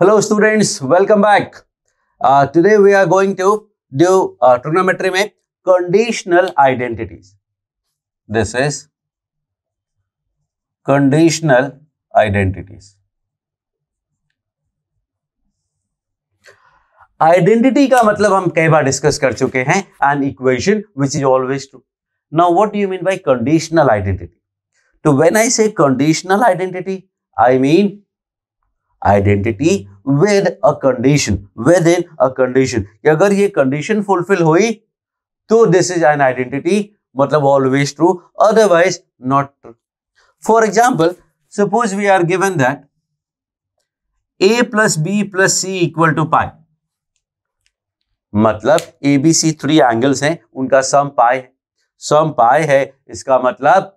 Hello students, welcome back. Uh, today we are going to do uh, trigonometry में conditional identities. This is conditional identities. Identity का मतलब हम कई बार discuss कर चुके हैं an equation which is always true now what do you mean by conditional identity तो when I say conditional identity I mean identity with a condition within a condition कि अगर ये कंडीशन फुलफिल हुई तो this is an identity मतलब always true otherwise not true for example suppose we are given that A plus B plus C equal to pi मतलब A B C three angles हैं उनका सम पाई है सम पाई है इसका मतलब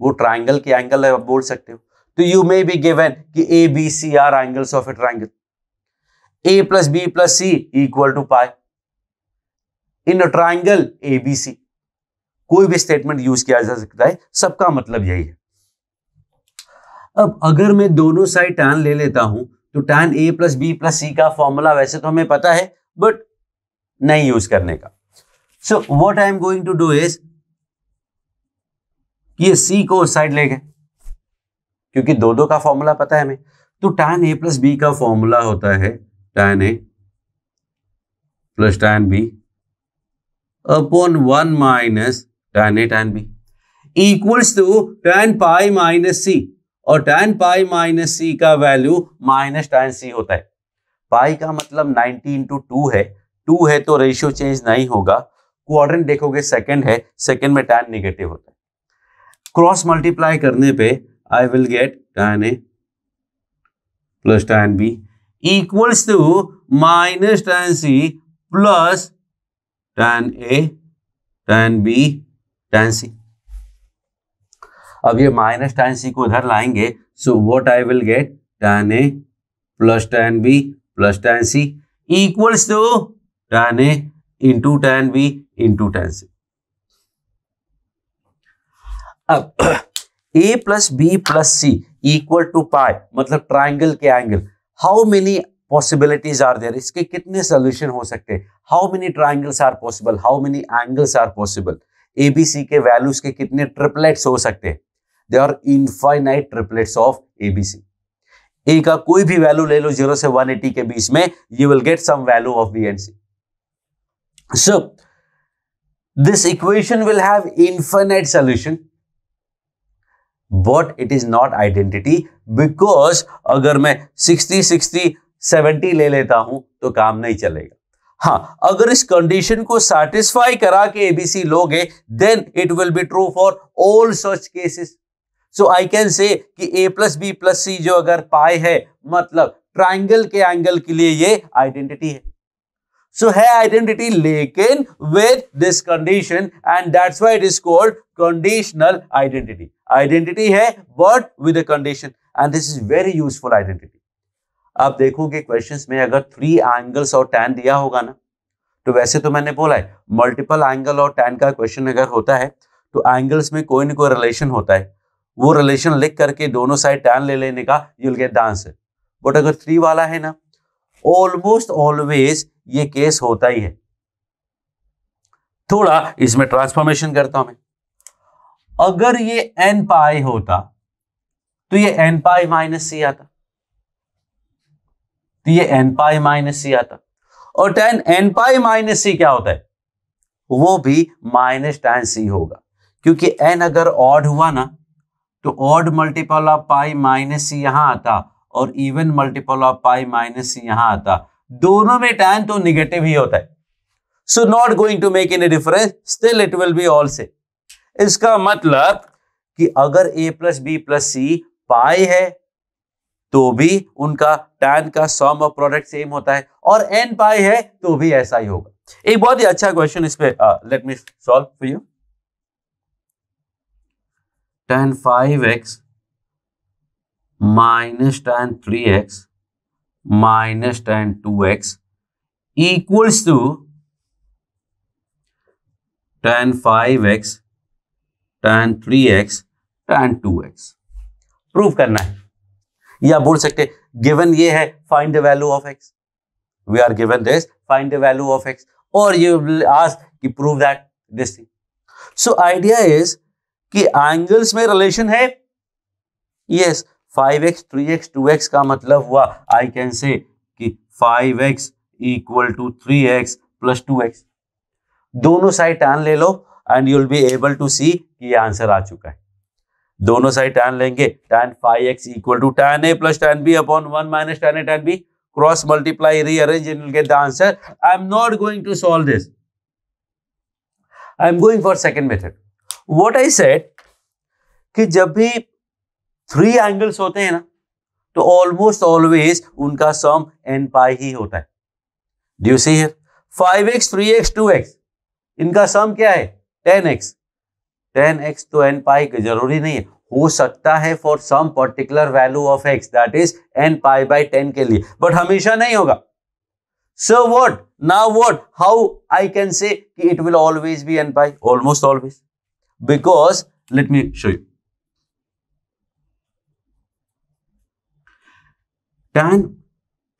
वो ट्राइंगल के एंगल है आप बोल सकते हो तो यू मे बी गिवेन कि A B C are angles of a triangle A plus B plus C equal to pi in a triangle A B सी कोई भी स्टेटमेंट यूज किया जा सकता है सबका मतलब यही है अब अगर मैं दोनों साइड टैन ले लेता हूं तो tan A plus B plus C का फॉर्मूला वैसे तो हमें पता है बट नहीं यूज करने का so what I am going to do is ये सी को साइड ले गए क्योंकि दो दो का फॉर्मूला पता है हमें तो टैन ए प्लस बी का फॉर्मूला होता है tan A plus tan B upon one minus tan A tan B equals to tan pi minus C और टैन पाई माइनस सी का वैल्यू माइनस टैन सी होता है पाई का मतलब 90 इंटू टू है टू है तो रेशियो चेंज नहीं होगा क्वाड्रेंट देखोगे सेकंड है सेकंड में टैन नेगेटिव होता है क्रॉस मल्टीप्लाई करने पे I will get tan A plus tan B equals to minus tan C plus tan A tan B tan C. अब ये माइनस टैन सी को उधर लाएंगे so what I will get tan A plus tan B plus tan C equals to tan A into tan B into tan C अब A plus B plus C equal to pi मतलब triangle के angle how many possibilities are there इसके कितने solution हो सकते हैं how many triangles are possible how many angles are possible A B C के values के कितने ट्रिपलेट्स हो सकते हैं they are infinite triplets of A B C A का कोई भी वैल्यू ले लो जीरो से वन एटी के बीच में you will get some value of B and C so this equation will have infinite solution but it is not identity because अगर मैं सिक्सटी सिक्सटी सेवेंटी ले लेता हूं तो काम नहीं चलेगा हाँ अगर इस कंडीशन को सेटिस्फाई करा के एबीसी लोगे then it will be true for all such cases so I can say कि A plus B plus C जो अगर पाए है मतलब ट्राइंगल के एंगल के लिए ये आइडेंटिटी है सो है आइडेंटिटी लेकिन with this condition and that's why it is called conditional identity identity है but with condition and this is very useful identity आप देखोगे क्वेश्चन में अगर थ्री एंगल्स और टैन दिया होगा ना तो वैसे तो मैंने बोला है मल्टीपल एंगल और टैन का क्वेश्चन अगर होता है तो एंगल्स में कोई ना कोई रिलेशन होता है वो रिलेशन लिख करके दोनों साइड टैन ले लेने का you'll get the answer but अगर थ्री वाला है ना ऑलमोस्ट ऑलवेज ये केस होता ही है थोड़ा इसमें ट्रांसफॉर्मेशन करता हूं मैं अगर ये एन पाई होता तो ये एन पाई माइनस सी आता तो ये एन पाई माइनस सी आता और tan n pi minus C क्या होता है वो भी माइनस टेन सी होगा क्योंकि एन अगर ऑड हुआ ना तो odd multiple of pi minus C यहां आता और even multiple of pi minus यहां आता दोनों में टैन तो निगेटिव ही होता है so not going to make a difference still it will be all से इसका मतलब कि अगर A plus B plus C pi है तो भी उनका टैन का सम ऑफ प्रोडक्ट सेम होता है और एन पाई है तो भी ऐसा ही होगा एक बहुत ही अच्छा क्वेश्चन इस पर let me solve for you five x minus tan three x minus tan two x equals to tan five x tan three x tan two x prove करना है या बोल सकते गिवन ये है find the value of x we are given this find the value of x और you आज कि prove that this thing so idea is कि एंगल्स में रिलेशन है yes yes, five x three x two x का मतलब हुआ I can say कि five x equal to three x plus two x दोनों साइड टैन ले लो and you'll be able to see कि ये आंसर आ चुका है दोनों साइड टैन लेंगे tan five x equal to tan A plus tan B upon one minus tan A tan B cross multiply rearrange and get the answer I am not going to solve this I am going for second method what I set कि जब भी three angles होते हैं ना तो almost always उनका सम N पाई ही होता है ड्यू see here five x three x two x इनका सम क्या है टेन एक्स टेन एक्स तो एन पाई जरूरी नहीं है हो सकता है for sum particular value of x that is n pi by ten के लिए बट हमेशा नहीं होगा so what now what how I can say it will always be n pi almost always because let me show you tan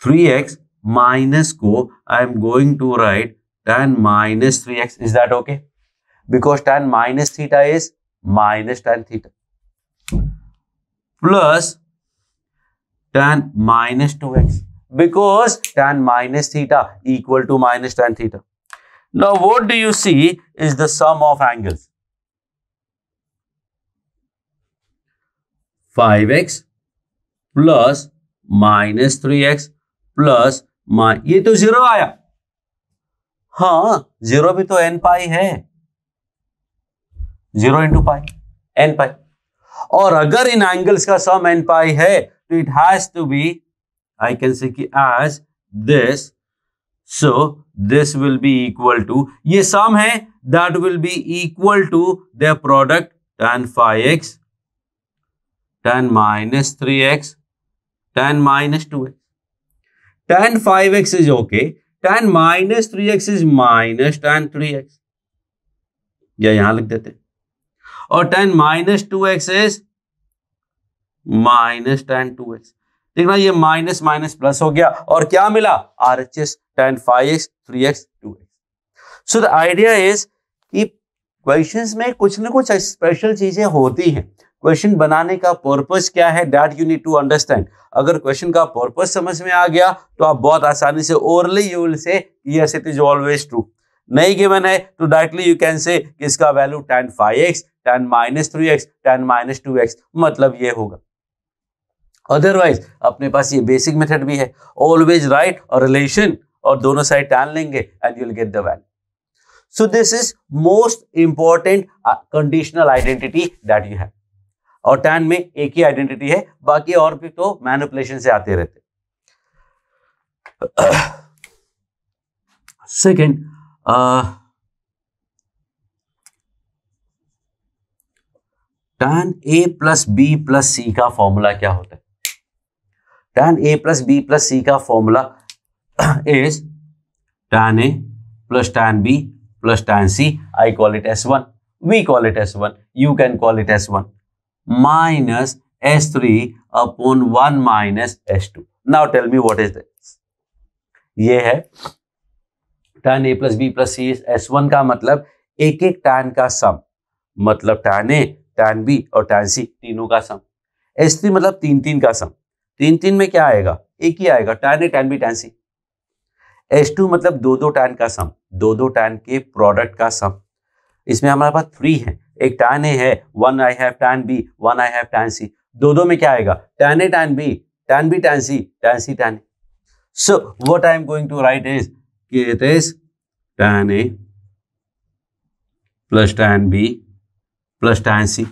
3x minus co. I am going to write tan minus 3x. Is that okay? Because tan minus theta is minus tan theta. Plus tan minus 2x. Because tan minus theta equal to minus tan theta. Now, what do you see is the sum of angles. 5x plus minus three x plus ये तो zero आया हाँ zero भी तो n pi है zero into pi n pi और अगर इन angles का सम एन पाई है तो it has to be I can say as this so this will be equal to ये सम है that will be equal to the product tan five x tan minus three x tan minus 2x. Tan 5x is okay. Tan minus 3x is minus tan 3x. या यहां लिख देते और tan minus two x is minus tan two x देखना ये minus minus plus हो गया और क्या मिला R H S tan five x three x two x so the idea is कि क्वेश्चंस में कुछ ना कुछ स्पेशल चीजें होती हैं क्वेश्चन बनाने का पर्पज क्या है that you need to understand अगर क्वेश्चन का पर्पज समझ में आ गया तो आप बहुत आसानी से overly you will say yes it is always true नहीं गिवन है तो डायरेक्टली यू कैन से इसका value tan five x tan minus three x tan minus two x मतलब ये होगा अदरवाइज अपने पास ये बेसिक मेथड भी है ऑलवेज राइट और रिलेशन और दोनों साइड टैन लेंगे and you'll get the value so this is most important conditional identity identity you have और टैन में एक ही आइडेंटिटी है बाकी और भी तो मैनुपलेशन से आते रहते second tan A plus B plus C का फॉर्मूला क्या होता है tan A plus B plus C का formula is tan A plus tan B plus tan C I call it S one we call it S one you can call it S one minus S3 upon 1 minus S2. Now tell me what is this? ये है tan a plus b plus c is S1 का मतलब एक एक tan का sum मतलब tan a, tan b और tan c तीनों का सम S3 मतलब तीन तीन का सम तीन तीन में क्या आएगा एक ही आएगा tan a, tan b, tan c S2 मतलब दो दो tan का सम दो दो tan के प्रोडक्ट का सम इसमें हमारे पास थ्री है एक टैन ए है one I have tan B one I have tan C दो दो में क्या आएगा tan A tan B tan B tan C tan C tan so what I am going to write is कि it is tan A plus tan B plus tan C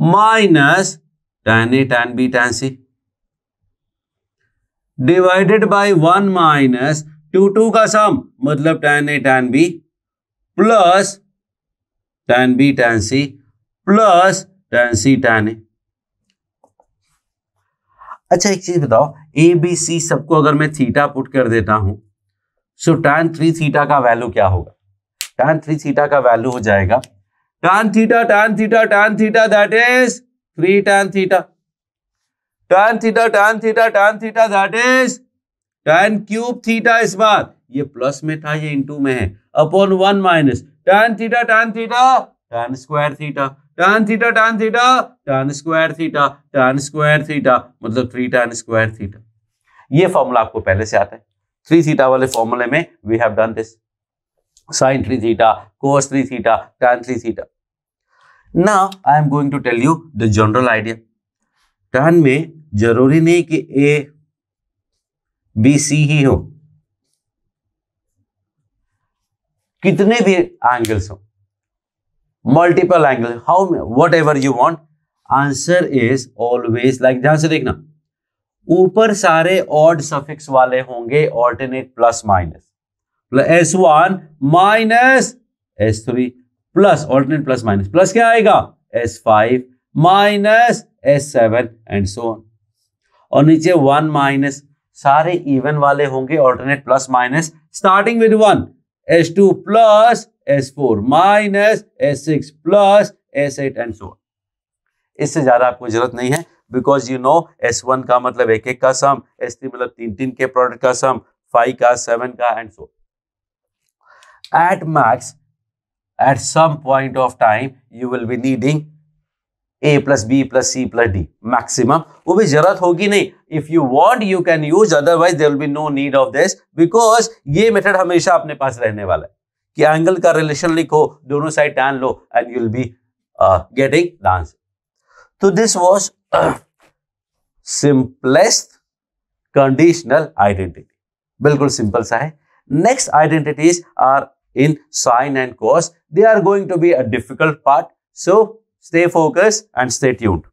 minus tan A tan B tan C divided by one minus two two का sum मतलब tan A tan B plus tan b tan c plus tan c tan a अच्छा एक चीज बताओ ए B सी सबको अगर मैं theta put कर देता हूं सो टैन थ्री थीटा का वैल्यू क्या होगा टैन थ्री थीटा का वैल्यू हो जाएगा tan theta tan theta tan theta that is three tan theta tan theta tan theta tan theta that is tan cube theta इस बार ये plus में था ये इनटू में है upon one minus tan theta tan theta tan square theta tan theta tan theta tan square theta tan square theta मतलब three tan square theta ये फॉर्मूला आपको पहले से आता है थ्री थीटा वाले फॉर्मूले में we have done this sine three theta cos three theta tan three theta now I am going to tell you the general idea टर्न में जरूरी नहीं कि ए बी सी ही हो कितने भी एंगल्स हो multiple angle how whatever you want answer is always like ध्यान से देखना ऊपर सारे ऑड सफिक्स वाले होंगे alternate plus minus S one minus S three plus alternate plus minus plus क्या आएगा S five minus S seven and so on और नीचे वन माइनस सारे इवन वाले होंगे alternate plus minus starting with one S two plus S four minus S six plus S eight and so इससे ज़्यादा आपको जरूरत नहीं है because you know S one का मतलब एक एक का सम एस थ्री मतलब तीन तीन के प्रोडक्ट का सम फाइव का सेवन का and so at max at some point of time you will be needing A plus B plus C plus D maximum वो भी जरूरत होगी नहीं if you want you can use otherwise there be no need of this because ये method हमेशा अपने पास रहने वाला है कि एंगल का रिलेशन लिखो दोनों साइड टैन लो and you'll be getting the answer तो this was simplest conditional identity बिल्कुल सिंपल सा है next identities are in sine and cos they are going to be a difficult part so Stay focused and stay tuned.